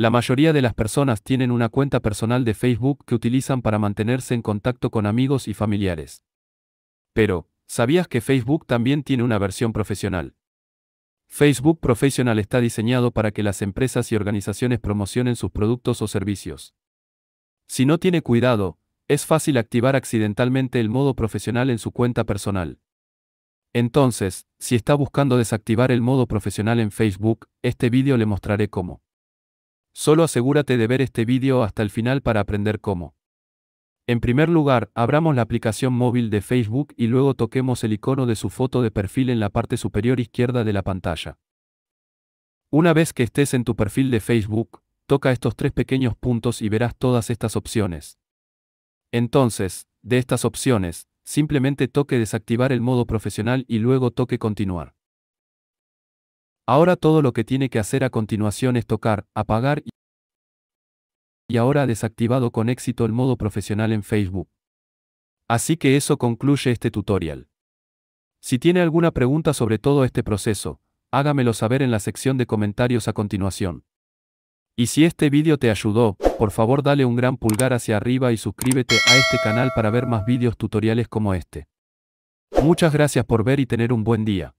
La mayoría de las personas tienen una cuenta personal de Facebook que utilizan para mantenerse en contacto con amigos y familiares. Pero, ¿sabías que Facebook también tiene una versión profesional? Facebook Professional está diseñado para que las empresas y organizaciones promocionen sus productos o servicios. Si no tiene cuidado, es fácil activar accidentalmente el modo profesional en su cuenta personal. Entonces, si está buscando desactivar el modo profesional en Facebook, este vídeo le mostraré cómo. Solo asegúrate de ver este vídeo hasta el final para aprender cómo. En primer lugar, abramos la aplicación móvil de Facebook y luego toquemos el icono de su foto de perfil en la parte superior izquierda de la pantalla. Una vez que estés en tu perfil de Facebook, toca estos tres pequeños puntos y verás todas estas opciones. Entonces, de estas opciones, simplemente toque desactivar el modo profesional y luego toque continuar. Ahora todo lo que tiene que hacer a continuación es tocar, apagar y, y ahora ha desactivado con éxito el modo profesional en Facebook. Así que eso concluye este tutorial. Si tiene alguna pregunta sobre todo este proceso, hágamelo saber en la sección de comentarios a continuación. Y si este vídeo te ayudó, por favor dale un gran pulgar hacia arriba y suscríbete a este canal para ver más vídeos tutoriales como este. Muchas gracias por ver y tener un buen día.